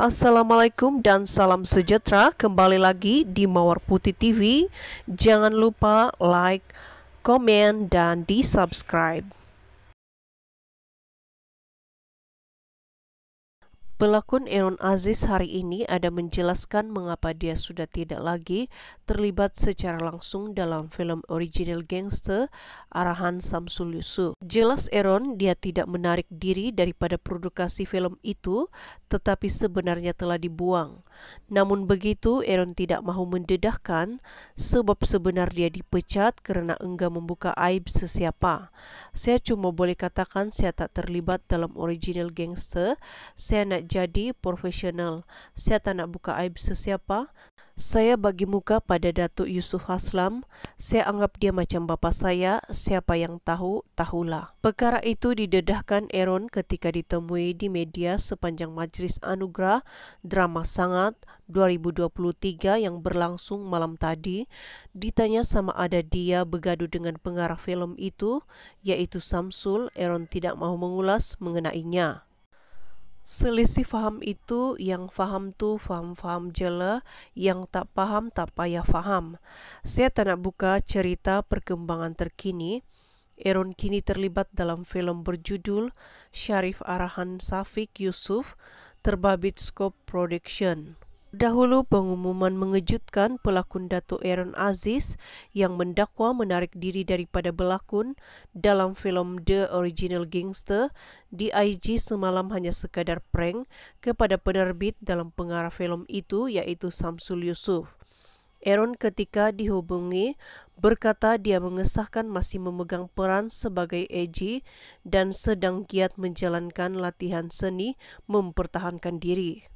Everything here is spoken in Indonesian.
Assalamualaikum dan salam sejahtera kembali lagi di Mawar Putih TV. Jangan lupa like, komen, dan di subscribe. Pelakon Eron Aziz hari ini ada menjelaskan mengapa dia sudah tidak lagi terlibat secara langsung dalam film original gangster arahan Samsul Yusuf. Jelas Eron, dia tidak menarik diri daripada produksi film itu tetapi sebenarnya telah dibuang. Namun begitu Eron tidak mahu mendedahkan sebab sebenarnya dia dipecat karena enggak membuka aib sesiapa. Saya cuma boleh katakan saya tak terlibat dalam original gangster. Saya nak menjadi profesional. Saya tak nak buka aib sesiapa. Saya bagi muka pada Datuk Yusuf Haslam. Saya anggap dia macam bapa saya. Siapa yang tahu, tahulah. Perkara itu didedahkan Aaron ketika ditemui di media sepanjang Majlis Anugerah Drama Sangat 2023 yang berlangsung malam tadi. Ditanya sama ada dia bergaduh dengan pengarah film itu, yaitu Samsul, Aaron tidak mahu mengulas mengenainya. Selisih faham itu yang faham tu faham-faham jela, yang tak faham tak payah faham. Saya tak nak buka cerita perkembangan terkini. Eron kini terlibat dalam film berjudul Syarif Arahan Safiq Yusuf, terbabit Scope Production. Dahulu pengumuman mengejutkan pelakon Datuk Aaron Aziz yang mendakwa menarik diri daripada berlakon dalam film The Original Gangster di IG semalam hanya sekadar prank kepada penerbit dalam pengarah film itu yaitu Samsul Yusuf. Aaron ketika dihubungi berkata dia mengesahkan masih memegang peran sebagai AG dan sedang giat menjalankan latihan seni mempertahankan diri.